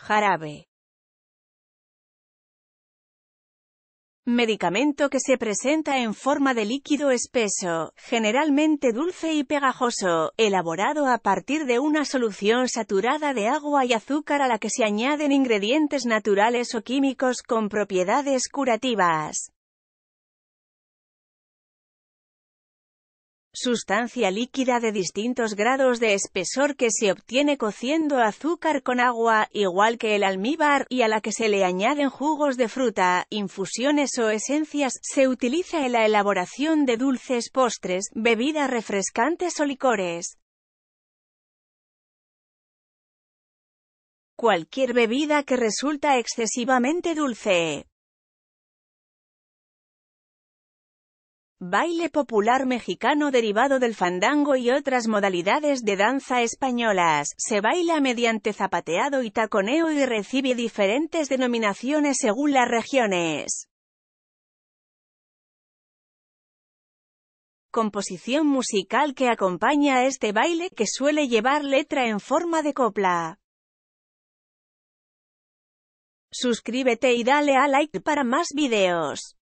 Jarabe. Medicamento que se presenta en forma de líquido espeso, generalmente dulce y pegajoso, elaborado a partir de una solución saturada de agua y azúcar a la que se añaden ingredientes naturales o químicos con propiedades curativas. Sustancia líquida de distintos grados de espesor que se obtiene cociendo azúcar con agua, igual que el almíbar, y a la que se le añaden jugos de fruta, infusiones o esencias, se utiliza en la elaboración de dulces postres, bebidas refrescantes o licores. Cualquier bebida que resulta excesivamente dulce. baile popular mexicano derivado del fandango y otras modalidades de danza españolas, se baila mediante zapateado y taconeo y recibe diferentes denominaciones según las regiones. Composición musical que acompaña a este baile que suele llevar letra en forma de copla. Suscríbete y dale a like para más videos.